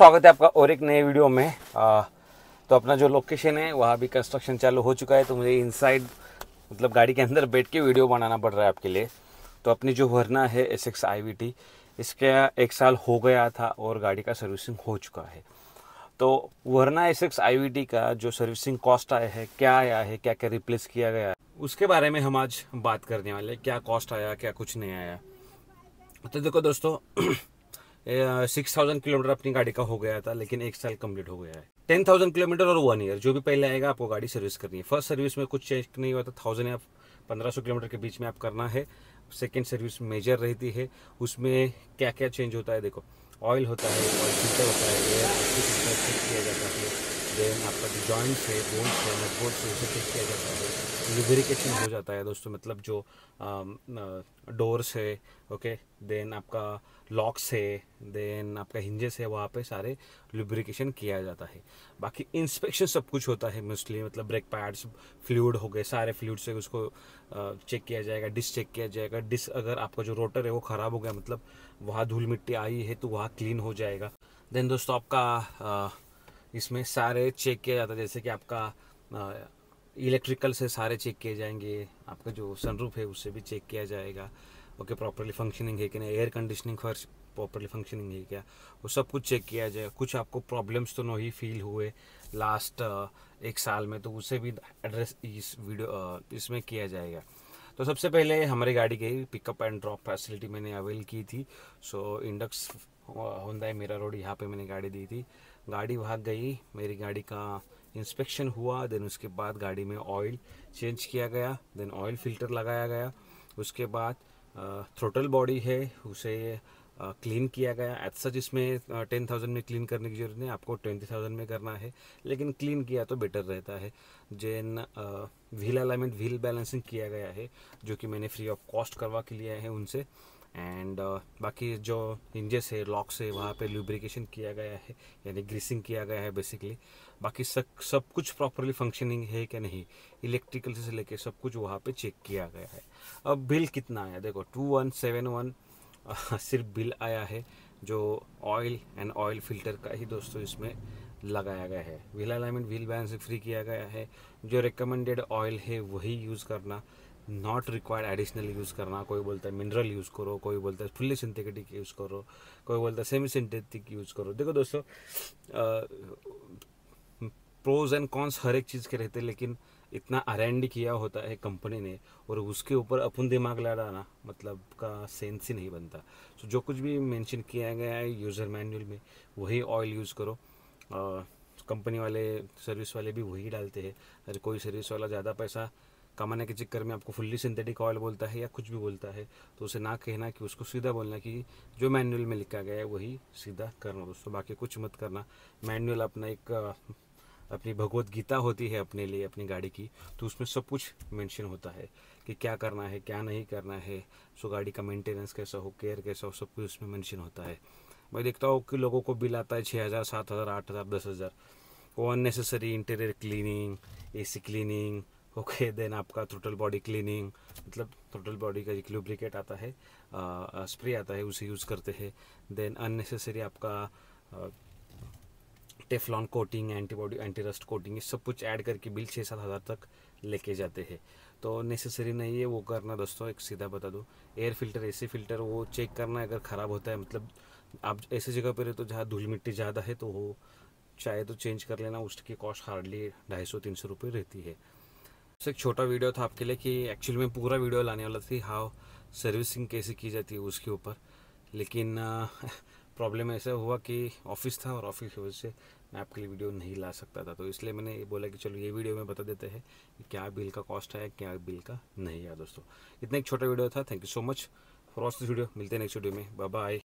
स्वागत है आपका और एक नए वीडियो में आ, तो अपना जो लोकेशन है वहाँ भी कंस्ट्रक्शन चालू हो चुका है तो मुझे इनसाइड मतलब गाड़ी के अंदर बैठ के वीडियो बनाना पड़ रहा है आपके लिए तो अपनी जो वरना है S X I V T इसका एक साल हो गया था और गाड़ी का सर्विसिंग हो चुका है तो Verna S X I V T का जो सर्विसिंग कॉस्ट आया है क्या आया है क्या क्या रिप्लेस किया गया है उसके बारे में हम आज बात करने वाले क्या कॉस्ट आया क्या कुछ नहीं आया तो देखो दोस्तों सिक्स थाउजेंड किलोमीटर अपनी गाड़ी का हो गया था लेकिन एक साल कंप्लीट हो गया है टेन थाउजेंड किलोमीटर और वन ईयर जो भी पहले आएगा आपको गाड़ी सर्विस करनी है फर्स्ट सर्विस में कुछ चेक नहीं हुआ था थाउजेंड या पंद्रह सौ किलोमीटर के बीच में आप करना है सेकेंड सर्विस मेजर रहती है उसमें क्या क्या चेंज होता है देखो ऑयल होता है ऑयल फिल्टर होता है एयर किया जाता है देन आपका जो जॉइंट्स है बोन्स है मजबूत है उसे ठीक किया जाता है लिब्रिकेशन हो जाता है दोस्तों मतलब जो डोर्स है ओके देन आपका लॉक्स है देन आपका हिंजेस है वहाँ पे सारे लुब्रिकेशन किया जाता है बाकी इंस्पेक्शन सब कुछ होता है मोस्टली मतलब ब्रेक पैड्स फ्लूड हो गए सारे फ्लूड से उसको चेक किया जाएगा डिस चेक किया जाएगा डिस अगर आपका जो रोटर है वो ख़राब हो गया मतलब वहाँ धूल मिट्टी आई है तो वहाँ क्लीन हो जाएगा देन दोस्तों आपका इसमें सारे चेक किया जाता है जैसे कि आपका इलेक्ट्रिकल से सारे चेक किए जाएंगे आपका जो सनरूफ है उससे भी चेक किया जाएगा ओके प्रॉपरली फंक्शनिंग है कि नहीं एयर कंडीशनिंग फर्श प्रॉपरली फंक्शनिंग है क्या वो सब कुछ चेक किया जाए कुछ आपको प्रॉब्लम्स तो नहीं फील हुए लास्ट एक साल में तो उसे भी एड्रेस इस वीडियो इसमें किया जाएगा तो सबसे पहले हमारी गाड़ी गई पिकअप एंड ड्रॉप फैसिलिटी मैंने अवेल की थी सो इंडक्स होंदा मेरा रोड यहाँ पे मैंने गाड़ी दी थी गाड़ी भाग गई मेरी गाड़ी का इंस्पेक्शन हुआ देन उसके बाद गाड़ी में ऑयल चेंज किया गया देन ऑयल फिल्टर लगाया गया उसके बाद थ्रोटल बॉडी है उसे क्लीन किया गया एज सच इसमें टेन थाउजेंड में क्लीन करने की जरूरत नहीं आपको ट्वेंटी थाउजेंड में करना है लेकिन क्लीन किया तो बेटर रहता है जेन व्हील अलाइनमेंट व्हील बैलेंसिंग किया गया है जो कि मैंने फ्री ऑफ कॉस्ट करवा के लिया है उनसे एंड uh, बाकी जो इंजेस है लॉक्स है वहाँ पे लुब्रिकेशन किया गया है यानी ग्रीसिंग किया गया है बेसिकली बाकी सब सब कुछ प्रॉपरली फंक्शनिंग है क्या नहीं इलेक्ट्रिकल से लेके सब कुछ वहाँ पे चेक किया गया है अब बिल कितना आया देखो टू वन सेवन वन सिर्फ बिल आया है जो ऑयल एंड ऑयल फिल्टर का ही दोस्तों इसमें लगाया गया है wheel alignment wheel balance free किया गया है जो रिकमेंडेड ऑयल है वही यूज़ करना नॉट रिक्वायर्ड एडिशनल यूज़ करना कोई बोलता है मिनरल यूज़ करो कोई बोलता है फुल्ली सिंथेटिक यूज़ करो कोई बोलता है सेमी सिंथेटिक यूज़ करो देखो दोस्तों प्रोज एंड कॉन्स हर एक चीज़ के रहते लेकिन इतना अरेंड किया होता है कंपनी ने और उसके ऊपर अपन दिमाग लड़ाना मतलब का सेंस ही नहीं बनता सो so, जो कुछ भी मेंशन किया गया है यूज़र मैनुअल में वही ऑयल यूज़ करो कंपनी वाले सर्विस वाले भी वही डालते हैं अरे कोई सर्विस वाला ज़्यादा पैसा कमाने के चक्कर में आपको फुल्ली सिंथेटिक ऑयल बोलता है या कुछ भी बोलता है तो उसे ना कहना कि उसको सीधा बोलना कि जो मैनुअल में लिखा गया है वही सीधा करना दोस्तों बाकी कुछ मत करना मैनुअल अपना एक अपनी भगवत गीता होती है अपने लिए अपनी गाड़ी की तो उसमें सब कुछ मेंशन होता है कि क्या करना है क्या नहीं करना है सो गाड़ी का मेंटेनेंस कैसा हो केयर कैसा हो सब कुछ उसमें मेंशन होता है मैं देखता हूँ कि लोगों को बिल आता है छः हज़ार सात हज़ार आठ हज़ार दस हज़ार वो unnecessary interior cleaning AC cleaning okay then आपका टोटल बॉडी क्लीनिंग मतलब टोटल बॉडी का एक लुब्रिकेट आता है स्प्रे आता है उसे यूज़ करते हैं देन अननेसेसरी आपका Teflon coating antibody anti rust coating ये सब कुछ ऐड करके बिल छः सात हज़ार तक लेके जाते हैं तो नेसेसरी नहीं है वो करना दोस्तों एक सीधा बता दो एयर फिल्टर एसी फिल्टर वो चेक करना अगर ख़राब होता है मतलब आप ऐसे जगह पर तो जहाँ धूल मिट्टी ज़्यादा है तो वो चाहे तो चेंज कर लेना उसकी कॉस्ट हार्डली ढाई सौ तीन सौ रुपये रहती है सो एक छोटा वीडियो था आपके लिए कि एक्चुअली में पूरा वीडियो लाने वाला थी हाउ सर्विसिंग कैसे की जाती है उसके ऊपर लेकिन प्रॉब्लम ऐसा हुआ कि ऑफिस था और ऑफिस की वजह से मैं आपके लिए वीडियो नहीं ला सकता था तो इसलिए मैंने ये बोला कि चलो ये वीडियो में बता देते हैं कि क्या बिल का कॉस्ट है क्या बिल का नहीं है दोस्तों इतना एक छोटा वीडियो था thank you so much for watch this video मिलते हैं नेक्स्ट वीडियो में बाय